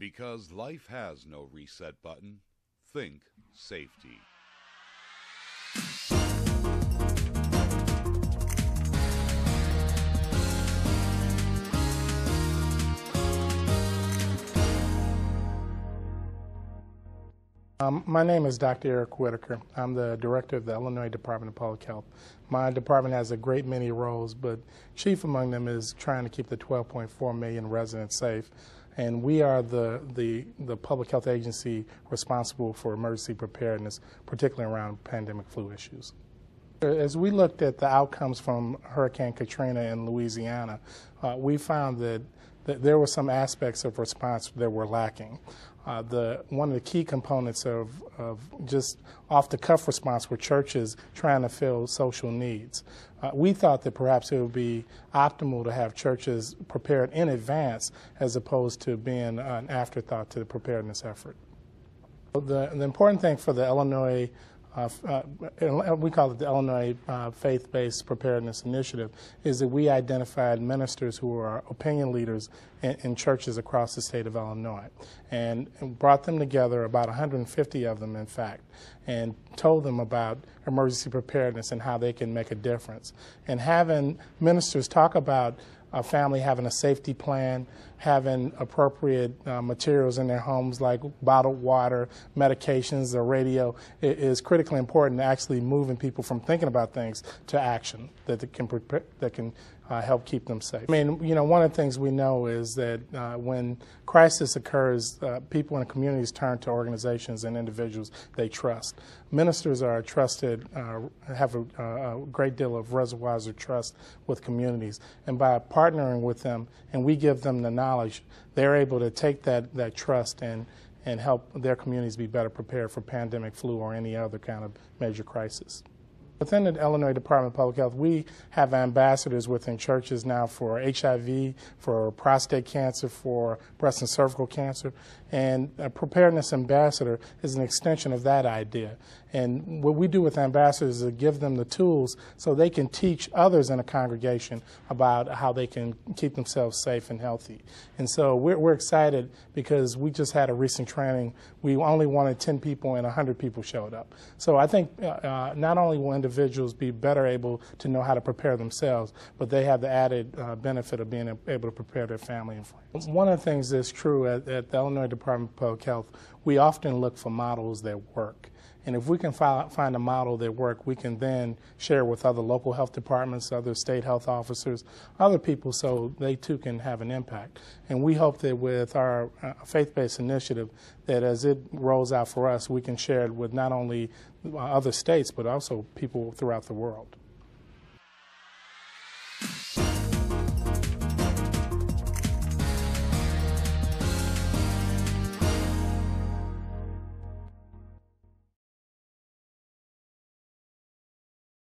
Because life has no reset button, think safety. Um, my name is Dr. Eric Whitaker. I'm the director of the Illinois Department of Public Health. My department has a great many roles, but chief among them is trying to keep the 12.4 million residents safe and we are the, the, the public health agency responsible for emergency preparedness, particularly around pandemic flu issues. As we looked at the outcomes from Hurricane Katrina in Louisiana, uh, we found that that there were some aspects of response that were lacking. Uh, the, one of the key components of, of just off the cuff response were churches trying to fill social needs. Uh, we thought that perhaps it would be optimal to have churches prepared in advance as opposed to being an afterthought to the preparedness effort. The, the important thing for the Illinois uh, uh, we call it the Illinois uh, Faith-Based Preparedness Initiative, is that we identified ministers who are opinion leaders in, in churches across the state of Illinois and, and brought them together, about 150 of them, in fact, and told them about emergency preparedness and how they can make a difference. And having ministers talk about a family having a safety plan, having appropriate uh, materials in their homes like bottled water, medications, the radio it is critically important to actually moving people from thinking about things to action that can prepare, that can uh, help keep them safe. I mean, you know, one of the things we know is that uh, when crisis occurs, uh, people in communities turn to organizations and individuals they trust. Ministers are trusted, uh, have a, a, great deal of reservoirs of trust with communities, and by partnering with them, and we give them the knowledge, they're able to take that that trust and and help their communities be better prepared for pandemic flu or any other kind of major crisis. Within the Illinois Department of Public Health, we have ambassadors within churches now for HIV, for prostate cancer, for breast and cervical cancer. And a preparedness ambassador is an extension of that idea. And what we do with ambassadors is give them the tools so they can teach others in a congregation about how they can keep themselves safe and healthy. And so we're, we're excited because we just had a recent training. We only wanted 10 people and 100 people showed up. So I think uh, uh not only will individuals be better able to know how to prepare themselves, but they have the added uh, benefit of being able to prepare their family and friends. One of the things that's true at, at the Illinois Department of Public Health, we often look for models that work. And if we can find a model that works, we can then share with other local health departments, other state health officers, other people, so they too can have an impact. And we hope that with our uh, faith-based initiative, that as it rolls out for us, we can share it with not only uh, other states, but also people throughout the world.